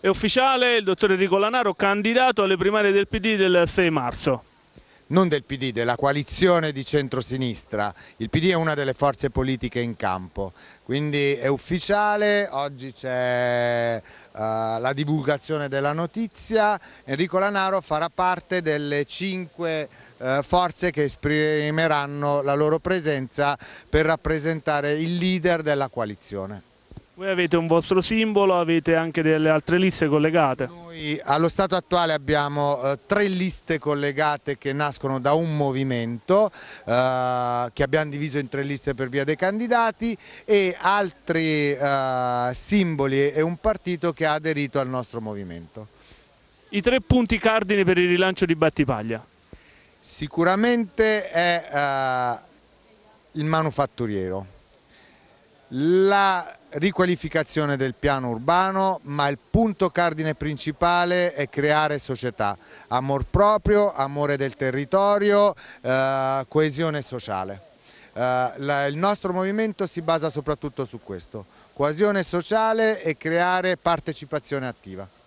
È ufficiale il dottor Enrico Lanaro candidato alle primarie del PD del 6 marzo non del PD, della coalizione di centrosinistra. Il PD è una delle forze politiche in campo, quindi è ufficiale, oggi c'è uh, la divulgazione della notizia, Enrico Lanaro farà parte delle cinque uh, forze che esprimeranno la loro presenza per rappresentare il leader della coalizione. Voi avete un vostro simbolo, avete anche delle altre liste collegate? Noi allo stato attuale abbiamo eh, tre liste collegate che nascono da un movimento eh, che abbiamo diviso in tre liste per via dei candidati e altri eh, simboli e un partito che ha aderito al nostro movimento. I tre punti cardine per il rilancio di Battipaglia? Sicuramente è eh, il manufatturiero la riqualificazione del piano urbano, ma il punto cardine principale è creare società, amor proprio, amore del territorio, eh, coesione sociale. Eh, la, il nostro movimento si basa soprattutto su questo, coesione sociale e creare partecipazione attiva.